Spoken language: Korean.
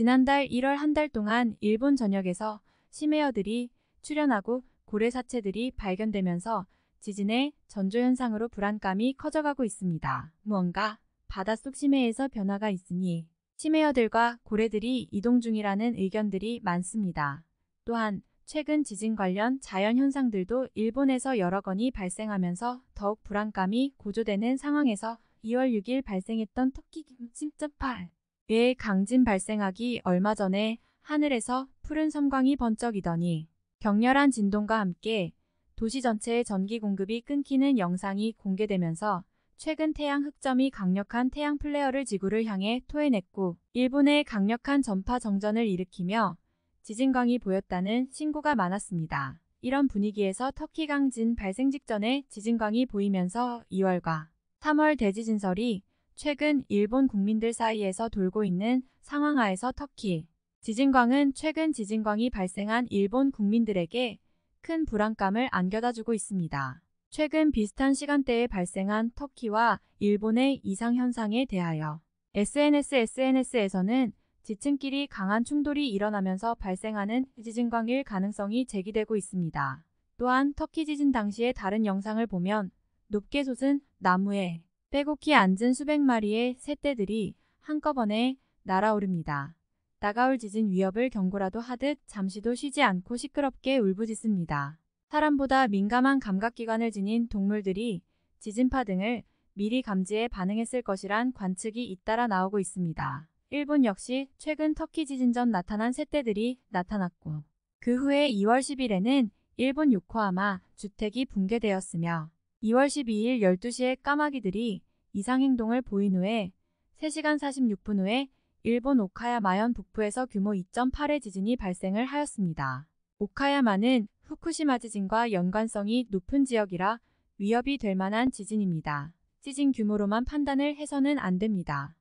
지난달 1월 한 달 동안 일본 전역에서 심해어들이 출현하고 고래 사체들이 발견되면서 지진의 전조현상으로 불안감이 커져가고 있습니다. 무언가 바닷속 심해에서 변화가 있으니 심해어들과 고래들이 이동 중이라는 의견들이 많습니다. 또한 최근 지진 관련 자연현상들도 일본에서 여러 건이 발생하면서 더욱 불안감이 고조되는 상황에서 2월 6일 발생했던 토끼 김 진짜 8의 강진 발생하기 얼마 전에 하늘에서 푸른 섬광이 번쩍이더니 격렬한 진동과 함께 도시 전체의 전기 공급이 끊기는 영상이 공개되면서 최근 태양 흑점이 강력한 태양 플레어를 지구를 향해 토해냈고 일본의 강력한 전파 정전을 일으키며 지진광이 보였다는 신고가 많았습니다. 이런 분위기에서 터키 강진 발생 직전에 지진광이 보이면서 2월과 3월 대지진설이 최근 일본 국민들 사이에서 돌고 있는 상황하에서 터키 지진광은 최근 지진광이 발생한 일본 국민들에게 큰 불안감을 안겨다주고 있습니다. 최근 비슷한 시간대에 발생한 터키와 일본의 이상현상에 대하여 SNS SNS에서는 지층끼리 강한 충돌이 일어나면서 발생하는 지진광일 가능성이 제기되고 있습니다. 또한 터키 지진 당시의 다른 영상을 보면 높게 솟은 나무에 빼곡히 앉은 수백 마리의 새떼들이 한꺼번에 날아오릅니다. 다가올 지진 위협을 경고라도 하듯 잠시도 쉬지 않고 시끄럽게 울부짖습니다. 사람보다 민감한 감각기관을 지닌 동물들이 지진파 등을 미리 감지해 반응했을 것이란 관측이 잇따라 나오고 있습니다. 일본 역시 최근 터키 지진 전 나타난 새떼들이 나타났고 그 후에 2월 10일에는 일본 요코하마 주택이 붕괴되었으며 2월 12일 12시에 까마귀들이 이상행동을 보인 후에 3시간 46분 후에 일본 오카야 마현 북부에서 규모 2.8의 지진이 발생을 하였습니다. 오카야마는 후쿠시마 지진과 연관성이 높은 지역이라 위협이 될 만한 지진입니다. 지진 규모로만 판단을 해서는 안 됩니다.